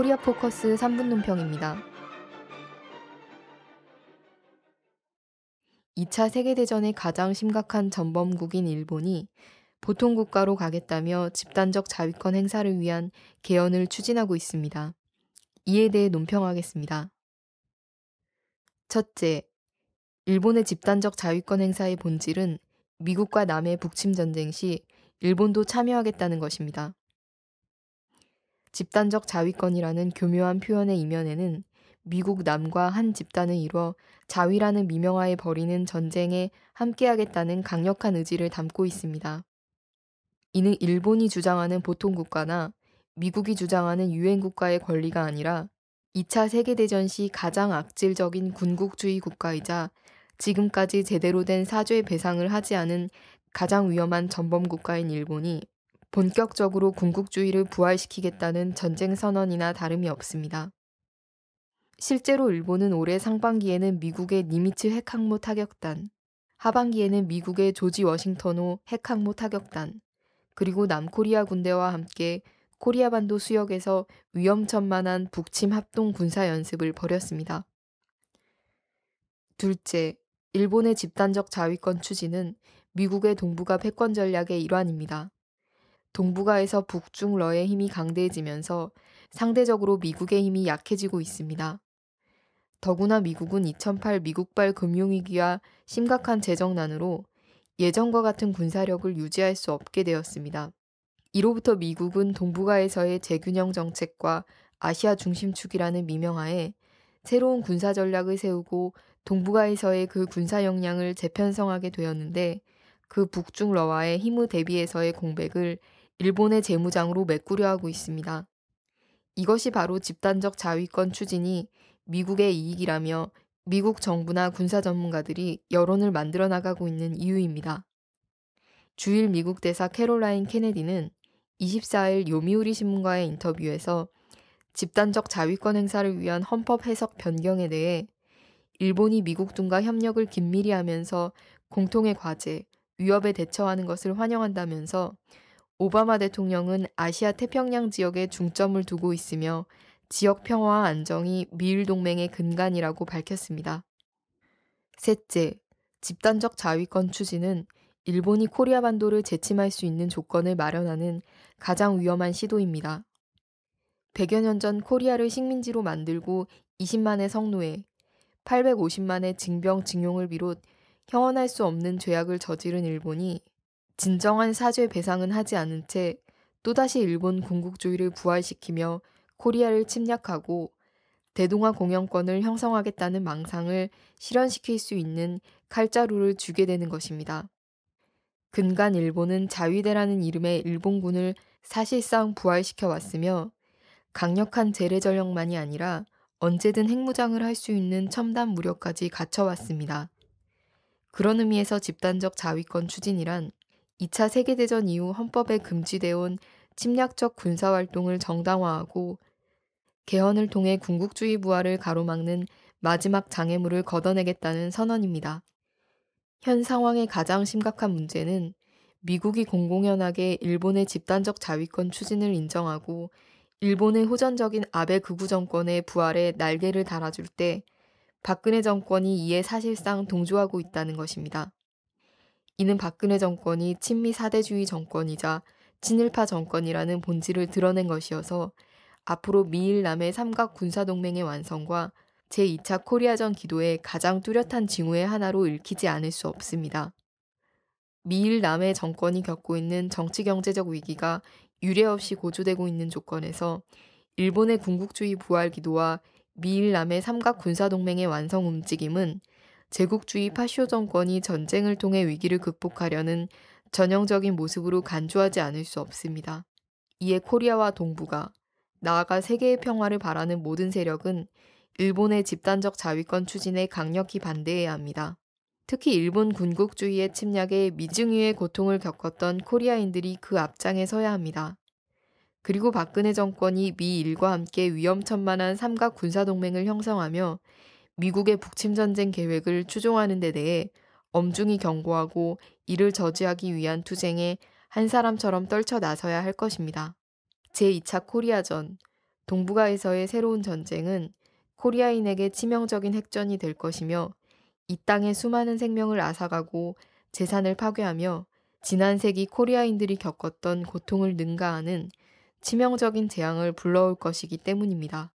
코리아 포커스 3분 논평입니다. 2차 세계대전의 가장 심각한 전범국인 일본이 보통 국가로 가겠다며 집단적 자위권 행사를 위한 개헌을 추진하고 있습니다. 이에 대해 논평하겠습니다. 첫째, 일본의 집단적 자위권 행사의 본질은 미국과 남의 북침 전쟁 시 일본도 참여하겠다는 것입니다. 집단적 자위권이라는 교묘한 표현의 이면에는 미국 남과 한 집단을 이뤄 자위라는 미명하에 벌이는 전쟁에 함께하겠다는 강력한 의지를 담고 있습니다. 이는 일본이 주장하는 보통 국가나 미국이 주장하는 유엔 국가의 권리가 아니라 2차 세계대전 시 가장 악질적인 군국주의 국가이자 지금까지 제대로 된 사죄 배상을 하지 않은 가장 위험한 전범 국가인 일본이 본격적으로 군국주의를 부활시키겠다는 전쟁 선언이나 다름이 없습니다. 실제로 일본은 올해 상반기에는 미국의 니미츠 핵항모 타격단, 하반기에는 미국의 조지 워싱턴호 핵항모 타격단, 그리고 남코리아 군대와 함께 코리아 반도 수역에서 위험천만한 북침 합동 군사 연습을 벌였습니다. 둘째, 일본의 집단적 자위권 추진은 미국의 동북아 패권 전략의 일환입니다. 동북아에서 북중러의 힘이 강대해지면서 상대적으로 미국의 힘이 약해지고 있습니다. 더구나 미국은 2008 미국발 금융위기와 심각한 재정난으로 예전과 같은 군사력을 유지할 수 없게 되었습니다. 이로부터 미국은 동북아에서의 재균형 정책과 아시아 중심축이라는 미명하에 새로운 군사 전략을 세우고 동북아에서의 그 군사 역량을 재편성하게 되었는데 그 북중러와의 힘의 대비에서의 공백을 일본의 재무장으로 메꾸려 하고 있습니다. 이것이 바로 집단적 자위권 추진이 미국의 이익이라며 미국 정부나 군사 전문가들이 여론을 만들어 나가고 있는 이유입니다. 주일 미국 대사 캐롤라인 케네디는 24일 요미우리 신문과의 인터뷰에서 집단적 자위권 행사를 위한 헌법 해석 변경에 대해 일본이 미국 등과 협력을 긴밀히 하면서 공통의 과제, 위협에 대처하는 것을 환영한다면서 오바마 대통령은 아시아 태평양 지역에 중점을 두고 있으며 지역 평화와 안정이 미일 동맹의 근간이라고 밝혔습니다. 셋째, 집단적 자위권 추진은 일본이 코리아 반도를 재침할 수 있는 조건을 마련하는 가장 위험한 시도입니다. 100여 년 전 코리아를 식민지로 만들고 20만의 성노예, 850만의 징병 징용을 비롯 형언할 수 없는 죄악을 저지른 일본이 진정한 사죄 배상은 하지 않은 채 또다시 일본 군국주의를 부활시키며 코리아를 침략하고 대동아 공영권을 형성하겠다는 망상을 실현시킬 수 있는 칼자루를 주게 되는 것입니다. 근간 일본은 자위대라는 이름의 일본군을 사실상 부활시켜 왔으며 강력한 재래 전력만이 아니라 언제든 핵무장을 할 수 있는 첨단 무력까지 갖춰왔습니다. 그런 의미에서 집단적 자위권 추진이란 2차 세계대전 이후 헌법에 금지되어 온 침략적 군사활동을 정당화하고 개헌을 통해 군국주의 부활을 가로막는 마지막 장애물을 걷어내겠다는 선언입니다. 현 상황의 가장 심각한 문제는 미국이 공공연하게 일본의 집단적 자위권 추진을 인정하고 일본의 호전적인 아베 극우 정권의 부활에 날개를 달아줄 때 박근혜 정권이 이에 사실상 동조하고 있다는 것입니다. 이는 박근혜 정권이 친미 사대주의 정권이자 친일파 정권이라는 본질을 드러낸 것이어서 앞으로 미일 남의 삼각 군사동맹의 완성과 제2차 코리아전 기도의 가장 뚜렷한 징후의 하나로 읽히지 않을 수 없습니다. 미일 남의 정권이 겪고 있는 정치경제적 위기가 유례없이 고조되고 있는 조건에서 일본의 군국주의 부활 기도와 미일 남의 삼각 군사동맹의 완성 움직임은 제국주의 아. 파쇼 정권이 전쟁을 통해 위기를 극복하려는 전형적인 모습으로 간주하지 않을 수 없습니다. 이에 코리아와 동부가 나아가 세계의 평화를 바라는 모든 세력은 일본의 집단적 자위권 추진에 강력히 반대해야 합니다. 특히 일본 군국주의의 침략에 미증유의 고통을 겪었던 코리아인들이 그 앞장에 서야 합니다. 그리고 박근혜 정권이 미일과 함께 위험천만한 삼각 군사동맹을 형성하며 미국의 북침전쟁 계획을 추종하는 데 대해 엄중히 경고하고 이를 저지하기 위한 투쟁에 한 사람처럼 떨쳐 나서야 할 것입니다. 제2차 코리아전, 동북아에서의 새로운 전쟁은 코리아인에게 치명적인 핵전이 될 것이며 이땅에 수많은 생명을 앗아가고 재산을 파괴하며 지난 세기 코리아인들이 겪었던 고통을 능가하는 치명적인 재앙을 불러올 것이기 때문입니다.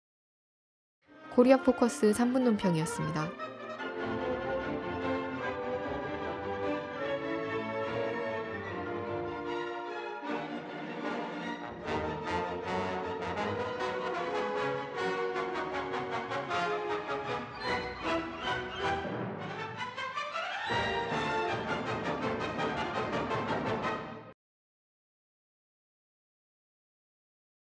코리아 포커스 3분 논평이었습니다.